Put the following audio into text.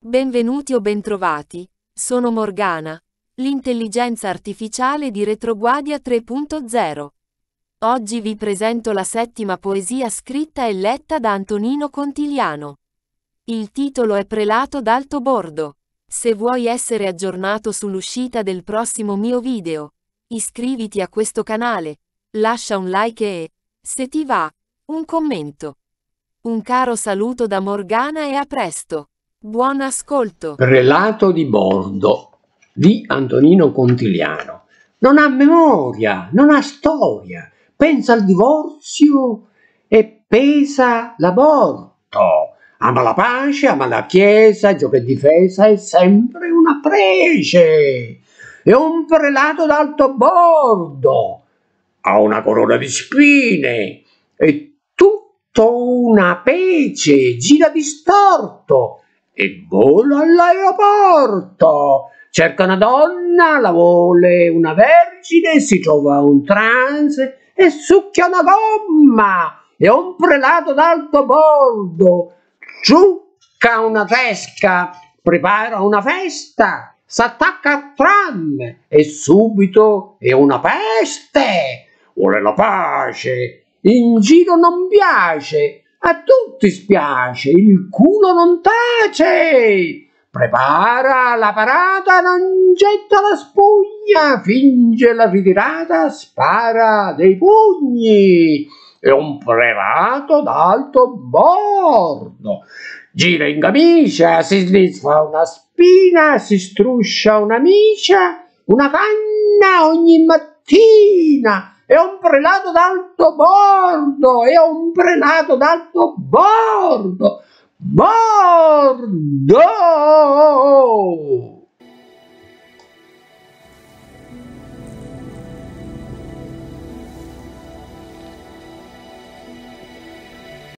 Benvenuti o bentrovati, sono Morgana, l'intelligenza artificiale di Retroguardia 3.0. Oggi vi presento la settima poesia scritta e letta da Antonino Contigliano. Il titolo è Prelato d'alto bordo. Se vuoi essere aggiornato sull'uscita del prossimo mio video, iscriviti a questo canale, lascia un like e, se ti va, un commento. Un caro saluto da Morgana e a presto! Buon ascolto. Prelato di bordo di Antonino Contiliano. Non ha memoria, non ha storia, pensa al divorzio e pesa l'aborto. Ama la pace, ama la chiesa, gioca in difesa, è sempre una prece. È un prelato d'alto bordo, ha una corona di spine, è tutto una pece, gira distorto e vola all'aeroporto. Cerca una donna, la vuole una vergine, si trova un trance e succhia una gomma e un prelato d'alto bordo. Ciucca una pesca, prepara una festa, s'attacca a tram e subito è una peste. Vuole la pace, in giro non piace, a tutti spiace, il culo non tace. Prepara la parata, non getta la spugna, finge la ritirata, spara dei pugni. È un prelato d'alto bordo. Gira in camicia, si slisfa una spina, si struscia una micia, una canna ogni mattina è un prelato d'alto bordo, è un prelato d'alto bordo, bordo!